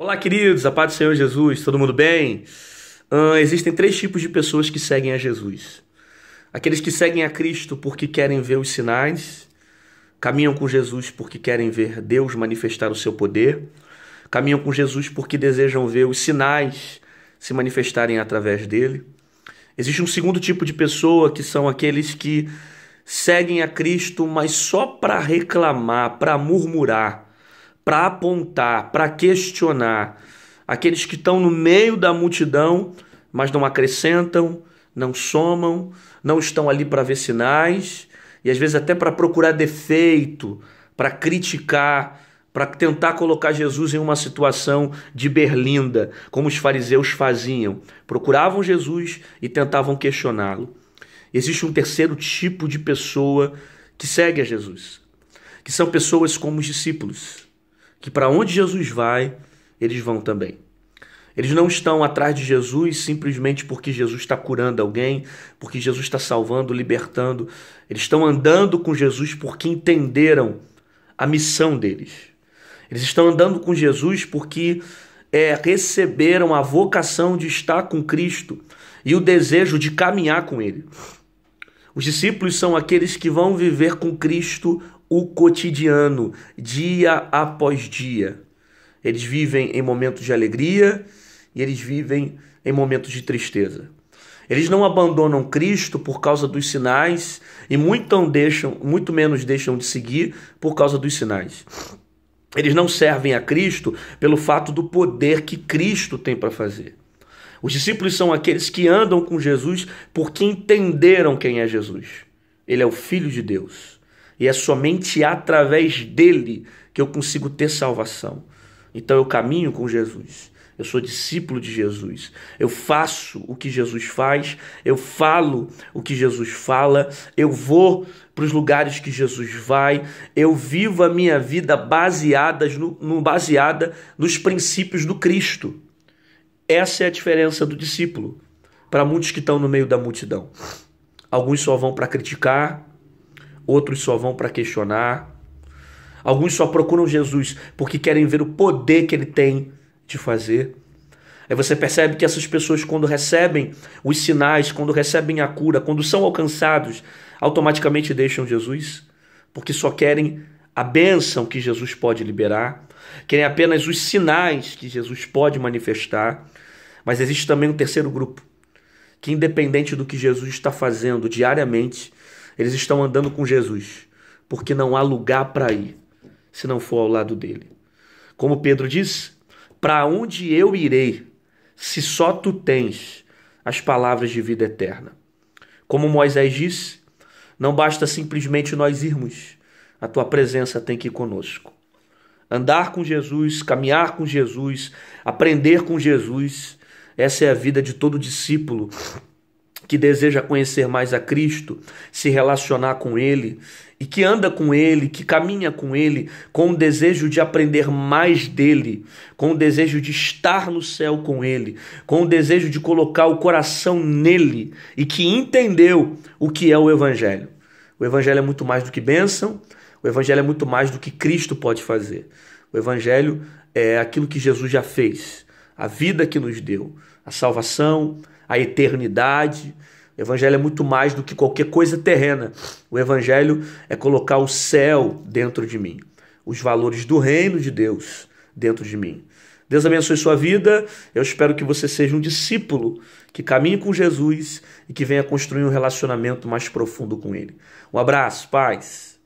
Olá, queridos, a paz do Senhor Jesus, todo mundo bem? Uh, existem três tipos de pessoas que seguem a Jesus: aqueles que seguem a Cristo porque querem ver os sinais, caminham com Jesus porque querem ver Deus manifestar o seu poder, caminham com Jesus porque desejam ver os sinais se manifestarem através dele. Existe um segundo tipo de pessoa que são aqueles que seguem a Cristo, mas só para reclamar, para murmurar para apontar, para questionar aqueles que estão no meio da multidão, mas não acrescentam, não somam, não estão ali para ver sinais e às vezes até para procurar defeito, para criticar, para tentar colocar Jesus em uma situação de berlinda, como os fariseus faziam. Procuravam Jesus e tentavam questioná-lo. Existe um terceiro tipo de pessoa que segue a Jesus, que são pessoas como os discípulos que para onde Jesus vai, eles vão também. Eles não estão atrás de Jesus simplesmente porque Jesus está curando alguém, porque Jesus está salvando, libertando. Eles estão andando com Jesus porque entenderam a missão deles. Eles estão andando com Jesus porque é, receberam a vocação de estar com Cristo e o desejo de caminhar com Ele. Os discípulos são aqueles que vão viver com Cristo o cotidiano, dia após dia. Eles vivem em momentos de alegria e eles vivem em momentos de tristeza. Eles não abandonam Cristo por causa dos sinais e muito, deixam, muito menos deixam de seguir por causa dos sinais. Eles não servem a Cristo pelo fato do poder que Cristo tem para fazer. Os discípulos são aqueles que andam com Jesus porque entenderam quem é Jesus. Ele é o Filho de Deus. E é somente através dele que eu consigo ter salvação. Então eu caminho com Jesus. Eu sou discípulo de Jesus. Eu faço o que Jesus faz, eu falo o que Jesus fala, eu vou para os lugares que Jesus vai, eu vivo a minha vida baseada no, no, baseada nos princípios do Cristo. Essa é a diferença do discípulo para muitos que estão no meio da multidão. Alguns só vão para criticar, outros só vão para questionar. Alguns só procuram Jesus porque querem ver o poder que ele tem de fazer. Aí você percebe que essas pessoas, quando recebem os sinais, quando recebem a cura, quando são alcançados, automaticamente deixam Jesus, porque só querem a bênção que Jesus pode liberar, querem apenas os sinais que Jesus pode manifestar. Mas existe também um terceiro grupo, que independente do que Jesus está fazendo diariamente, eles estão andando com Jesus, porque não há lugar para ir se não for ao lado dele. Como Pedro diz: Para onde eu irei, se só tu tens as palavras de vida eterna? Como Moisés disse, não basta simplesmente nós irmos, a tua presença tem que ir conosco. Andar com Jesus, caminhar com Jesus, aprender com Jesus, essa é a vida de todo discípulo que deseja conhecer mais a Cristo, se relacionar com Ele e que anda com Ele, que caminha com Ele, com o desejo de aprender mais dele, com o desejo de estar no céu com Ele, com o desejo de colocar o coração nele e que entendeu o que é o Evangelho. O Evangelho é muito mais do que bênção, o Evangelho é muito mais do que Cristo pode fazer. O Evangelho é aquilo que Jesus já fez a vida que nos deu, a salvação, a eternidade. O evangelho é muito mais do que qualquer coisa terrena. O evangelho é colocar o céu dentro de mim, os valores do reino de Deus dentro de mim. Deus abençoe sua vida. Eu espero que você seja um discípulo que caminhe com Jesus e que venha construir um relacionamento mais profundo com ele. Um abraço, paz.